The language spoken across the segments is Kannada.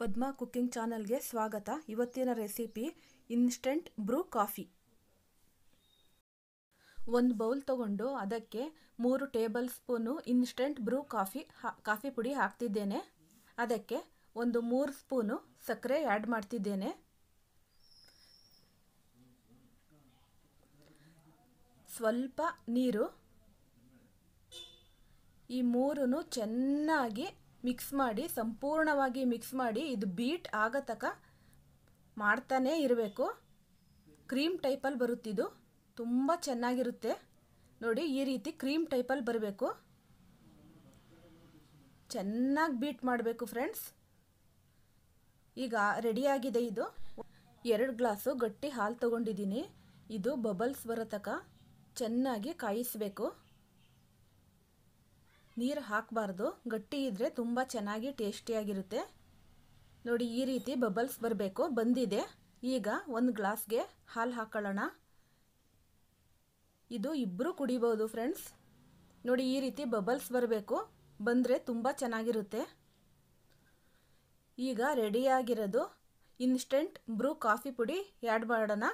ಪದ್ಮ ಕುಕ್ಕಿಂಗ್ ಚಾನಲ್ಗೆ ಸ್ವಾಗತ ಇವತ್ತಿನ ರೆಸಿಪಿ ಇನ್ಸ್ಟೆಂಟ್ ಬ್ರೂ ಕಾಫಿ ಒಂದು ಬೌಲ್ ತಗೊಂಡು ಅದಕ್ಕೆ ಮೂರು tablespoon instant Bru coffee coffee ಪುಡಿ ಹಾಕ್ತಿದ್ದೇನೆ ಅದಕ್ಕೆ ಒಂದು ಮೂರು ಸ್ಪೂನು ಸಕ್ಕರೆ ಆ್ಯಡ್ ಮಾಡ್ತಿದ್ದೇನೆ ಸ್ವಲ್ಪ ನೀರು ಈ ಮೂರೂ ಚೆನ್ನಾಗಿ ಮಿಕ್ಸ್ ಮಾಡಿ ಸಂಪೂರ್ಣವಾಗಿ ಮಿಕ್ಸ್ ಮಾಡಿ ಇದು ಬೀಟ್ ಆಗ ತಕ ಮಾಡ್ತಾನೇ ಇರಬೇಕು ಕ್ರೀಮ್ ಟೈಪಲ್ಲಿ ಬರುತ್ತಿದು ತುಂಬ ಚೆನ್ನಾಗಿರುತ್ತೆ ನೋಡಿ ಈ ರೀತಿ ಕ್ರೀಮ್ ಟೈಪಲ್ಲಿ ಬರಬೇಕು ಚೆನ್ನಾಗಿ ಬೀಟ್ ಮಾಡಬೇಕು ಫ್ರೆಂಡ್ಸ್ ಈಗ ರೆಡಿಯಾಗಿದೆ ಇದು ಎರಡು ಗ್ಲಾಸು ಗಟ್ಟಿ ಹಾಲು ತೊಗೊಂಡಿದ್ದೀನಿ ಇದು ಬಬಲ್ಸ್ ಬರೋ ತನಕ ಚೆನ್ನಾಗಿ ಕಾಯಿಸಬೇಕು ನೀರು ಹಾಕಬಾರ್ದು ಗಟ್ಟಿ ಇದ್ದರೆ ತುಂಬ ಚೆನ್ನಾಗಿ ಟೇಸ್ಟಿಯಾಗಿರುತ್ತೆ ನೋಡಿ ಈ ರೀತಿ ಬಬಲ್ಸ್ ಬರಬೇಕು ಬಂದಿದೆ ಈಗ ಒಂದು ಗ್ಲಾಸ್ಗೆ ಹಾಲು ಹಾಕೊಳ್ಳೋಣ ಇದು ಇಬ್ಬರು ಕುಡಿಬೋದು ಫ್ರೆಂಡ್ಸ್ ನೋಡಿ ಈ ರೀತಿ ಬಬಲ್ಸ್ ಬರಬೇಕು ಬಂದರೆ ತುಂಬ ಚೆನ್ನಾಗಿರುತ್ತೆ ಈಗ ರೆಡಿಯಾಗಿರೋದು ಇನ್ಸ್ಟೆಂಟ್ ಬ್ರೂ ಕಾಫಿ ಪುಡಿ ಆ್ಯಡ್ ಮಾಡೋಣ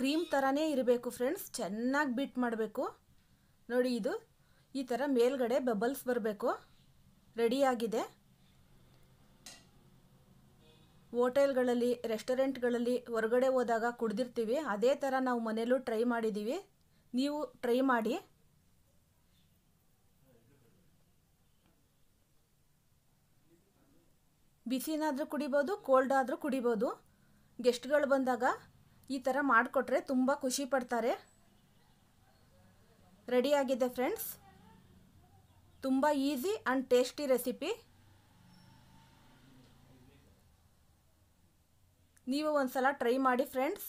ಕ್ರೀಮ್ ಥರನೇ ಇರಬೇಕು ಫ್ರೆಂಡ್ಸ್ ಚೆನ್ನಾಗಿ ಬಿಟ್ ಮಾಡಬೇಕು ನೋಡಿ ಇದು ಈ ಥರ ಮೇಲ್ಗಡೆ ಬಬಲ್ಸ್ ಬರಬೇಕು ರೆಡಿಯಾಗಿದೆ ಹೋಟೆಲ್ಗಳಲ್ಲಿ ರೆಸ್ಟೋರೆಂಟ್ಗಳಲ್ಲಿ ಹೊರಗಡೆ ಹೋದಾಗ ಕುಡಿದಿರ್ತೀವಿ ಅದೇ ಥರ ನಾವು ಮನೆಯಲ್ಲೂ ಟ್ರೈ ಮಾಡಿದ್ದೀವಿ ನೀವು ಟ್ರೈ ಮಾಡಿ ಬಿಸಿನಾದರೂ ಕುಡಿಬೋದು ಕೋಲ್ಡ್ ಆದರೂ ಕುಡಿಬೋದು ಗೆಸ್ಟ್ಗಳು ಬಂದಾಗ ಈ ಥರ ಮಾಡಿಕೊಟ್ರೆ ತುಂಬ ಖುಷಿ ಪಡ್ತಾರೆ ರೆಡಿಯಾಗಿದೆ ಫ್ರೆಂಡ್ಸ್ ತುಂಬ ಈಸಿ ಆ್ಯಂಡ್ ಟೇಸ್ಟಿ ರೆಸಿಪಿ ನೀವು ಒಂದು ಸಲ ಟ್ರೈ ಮಾಡಿ ಫ್ರೆಂಡ್ಸ್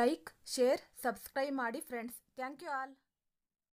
ಲೈಕ್ ಶೇರ್ ಸಬ್ಸ್ಕ್ರೈಬ್ ಮಾಡಿ ಫ್ರೆಂಡ್ಸ್ ಥ್ಯಾಂಕ್ ಯು ಆಲ್